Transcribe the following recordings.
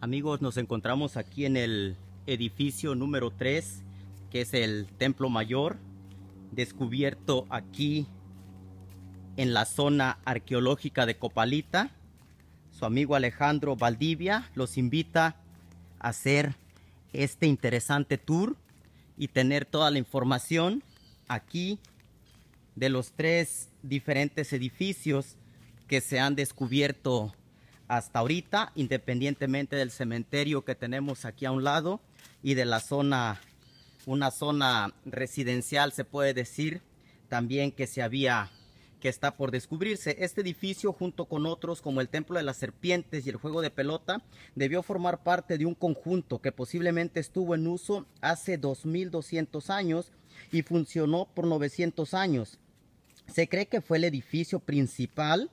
Amigos, nos encontramos aquí en el edificio número 3, que es el Templo Mayor, descubierto aquí en la zona arqueológica de Copalita. Su amigo Alejandro Valdivia los invita a hacer este interesante tour y tener toda la información aquí de los tres diferentes edificios que se han descubierto hasta ahorita, independientemente del cementerio que tenemos aquí a un lado y de la zona, una zona residencial se puede decir también que se había que está por descubrirse. Este edificio, junto con otros como el Templo de las Serpientes y el Juego de Pelota, debió formar parte de un conjunto que posiblemente estuvo en uso hace 2200 años y funcionó por 900 años. Se cree que fue el edificio principal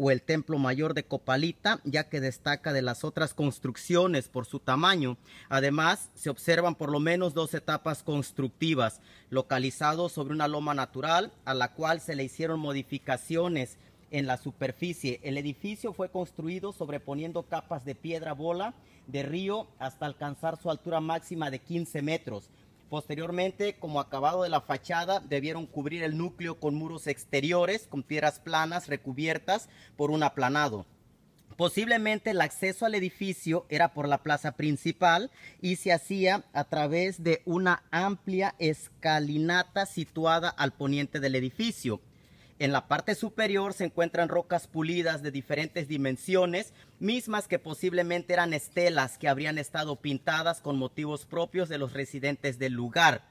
o el templo mayor de Copalita, ya que destaca de las otras construcciones por su tamaño. Además, se observan por lo menos dos etapas constructivas, localizado sobre una loma natural, a la cual se le hicieron modificaciones en la superficie. El edificio fue construido sobreponiendo capas de piedra bola de río hasta alcanzar su altura máxima de 15 metros. Posteriormente, como acabado de la fachada, debieron cubrir el núcleo con muros exteriores, con piedras planas recubiertas por un aplanado. Posiblemente el acceso al edificio era por la plaza principal y se hacía a través de una amplia escalinata situada al poniente del edificio. En la parte superior se encuentran rocas pulidas de diferentes dimensiones, mismas que posiblemente eran estelas que habrían estado pintadas con motivos propios de los residentes del lugar.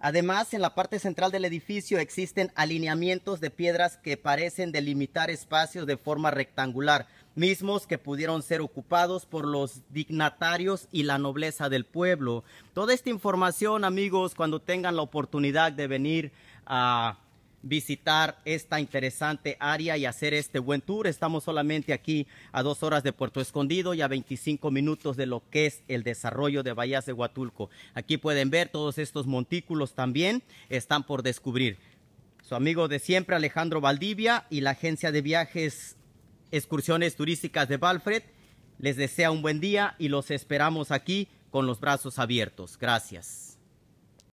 Además, en la parte central del edificio existen alineamientos de piedras que parecen delimitar espacios de forma rectangular, mismos que pudieron ser ocupados por los dignatarios y la nobleza del pueblo. Toda esta información, amigos, cuando tengan la oportunidad de venir a visitar esta interesante área y hacer este buen tour. Estamos solamente aquí a dos horas de Puerto Escondido y a 25 minutos de lo que es el desarrollo de Bahías de Huatulco. Aquí pueden ver todos estos montículos también están por descubrir. Su amigo de siempre Alejandro Valdivia y la agencia de viajes excursiones turísticas de Balfred les desea un buen día y los esperamos aquí con los brazos abiertos. Gracias.